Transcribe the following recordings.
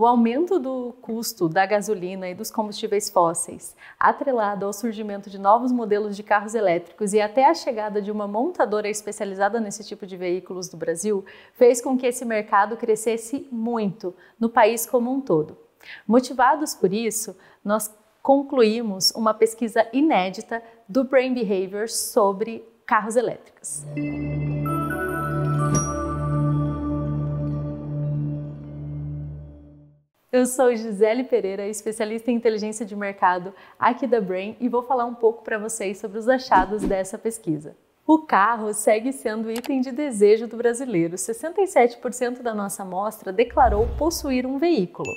O aumento do custo da gasolina e dos combustíveis fósseis, atrelado ao surgimento de novos modelos de carros elétricos e até a chegada de uma montadora especializada nesse tipo de veículos do Brasil, fez com que esse mercado crescesse muito no país como um todo. Motivados por isso, nós concluímos uma pesquisa inédita do Brain Behavior sobre carros elétricos. Eu sou Gisele Pereira, especialista em inteligência de mercado aqui da Brain e vou falar um pouco para vocês sobre os achados dessa pesquisa. O carro segue sendo item de desejo do brasileiro. 67% da nossa amostra declarou possuir um veículo.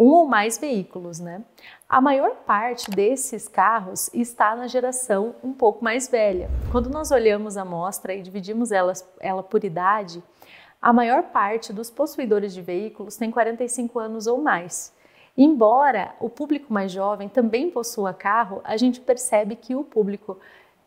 Um ou mais veículos, né? A maior parte desses carros está na geração um pouco mais velha. Quando nós olhamos a amostra e dividimos ela, ela por idade, a maior parte dos possuidores de veículos tem 45 anos ou mais. Embora o público mais jovem também possua carro, a gente percebe que o público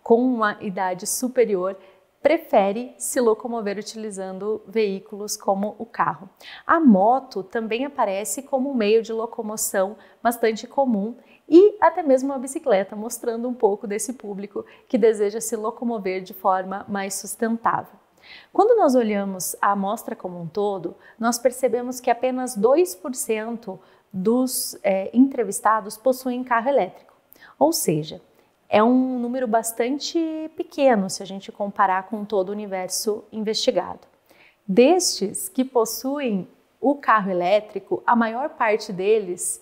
com uma idade superior prefere se locomover utilizando veículos como o carro. A moto também aparece como um meio de locomoção bastante comum e até mesmo a bicicleta, mostrando um pouco desse público que deseja se locomover de forma mais sustentável. Quando nós olhamos a amostra como um todo, nós percebemos que apenas 2% dos é, entrevistados possuem carro elétrico. Ou seja, é um número bastante pequeno se a gente comparar com todo o universo investigado. Destes que possuem o carro elétrico, a maior parte deles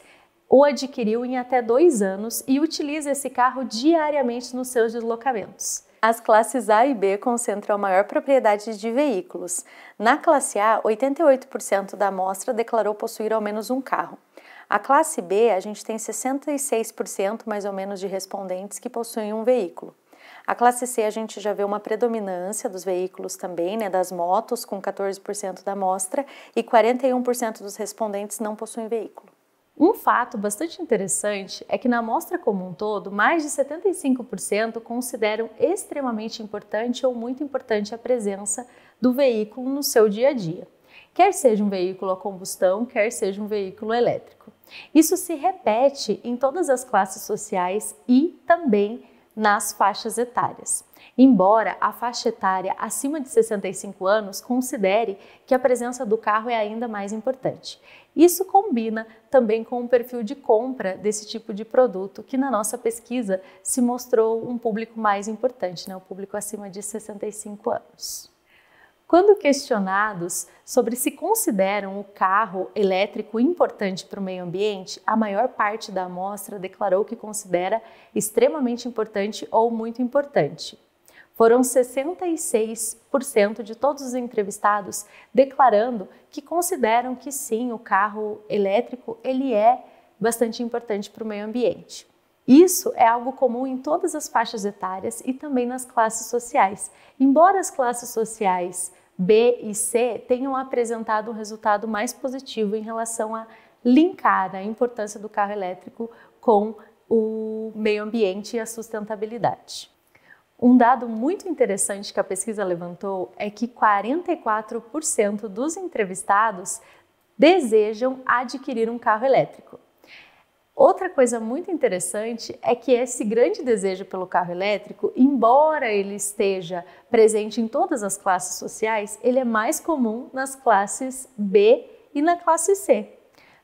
o adquiriu em até dois anos e utiliza esse carro diariamente nos seus deslocamentos. As classes A e B concentram a maior propriedade de veículos. Na classe A, 88% da amostra declarou possuir ao menos um carro. A classe B, a gente tem 66% mais ou menos de respondentes que possuem um veículo. A classe C a gente já vê uma predominância dos veículos também, né, das motos, com 14% da amostra, e 41% dos respondentes não possuem veículo. Um fato bastante interessante é que na amostra como um todo, mais de 75% consideram extremamente importante ou muito importante a presença do veículo no seu dia a dia, quer seja um veículo a combustão, quer seja um veículo elétrico. Isso se repete em todas as classes sociais e também nas faixas etárias. Embora a faixa etária acima de 65 anos considere que a presença do carro é ainda mais importante. Isso combina também com o perfil de compra desse tipo de produto, que na nossa pesquisa se mostrou um público mais importante, né? o público acima de 65 anos. Quando questionados sobre se consideram o carro elétrico importante para o meio ambiente, a maior parte da amostra declarou que considera extremamente importante ou muito importante. Foram 66% de todos os entrevistados declarando que consideram que sim, o carro elétrico ele é bastante importante para o meio ambiente. Isso é algo comum em todas as faixas etárias e também nas classes sociais. Embora as classes sociais B e C tenham apresentado um resultado mais positivo em relação a linkar a importância do carro elétrico com o meio ambiente e a sustentabilidade. Um dado muito interessante que a pesquisa levantou é que 44% dos entrevistados desejam adquirir um carro elétrico. Outra coisa muito interessante é que esse grande desejo pelo carro elétrico, embora ele esteja presente em todas as classes sociais, ele é mais comum nas classes B e na classe C.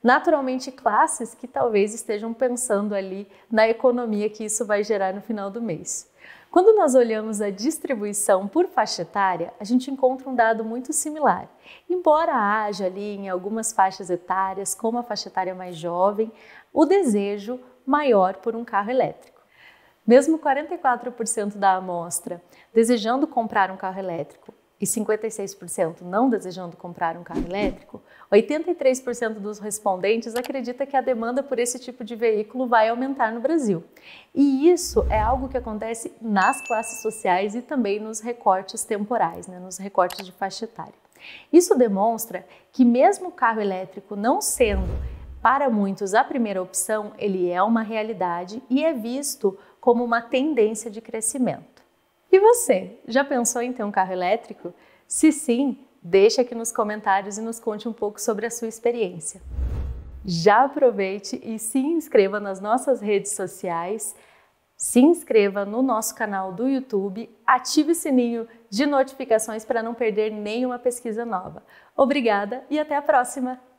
Naturalmente, classes que talvez estejam pensando ali na economia que isso vai gerar no final do mês. Quando nós olhamos a distribuição por faixa etária, a gente encontra um dado muito similar. Embora haja ali em algumas faixas etárias, como a faixa etária mais jovem, o desejo maior por um carro elétrico. Mesmo 44% da amostra desejando comprar um carro elétrico e 56% não desejando comprar um carro elétrico, 83% dos respondentes acredita que a demanda por esse tipo de veículo vai aumentar no Brasil. E isso é algo que acontece nas classes sociais e também nos recortes temporais, né, nos recortes de faixa etária. Isso demonstra que, mesmo o carro elétrico não sendo para muitos a primeira opção, ele é uma realidade e é visto como uma tendência de crescimento. E você, já pensou em ter um carro elétrico? Se sim, deixa aqui nos comentários e nos conte um pouco sobre a sua experiência. Já aproveite e se inscreva nas nossas redes sociais, se inscreva no nosso canal do YouTube, ative o sininho de notificações para não perder nenhuma pesquisa nova. Obrigada e até a próxima!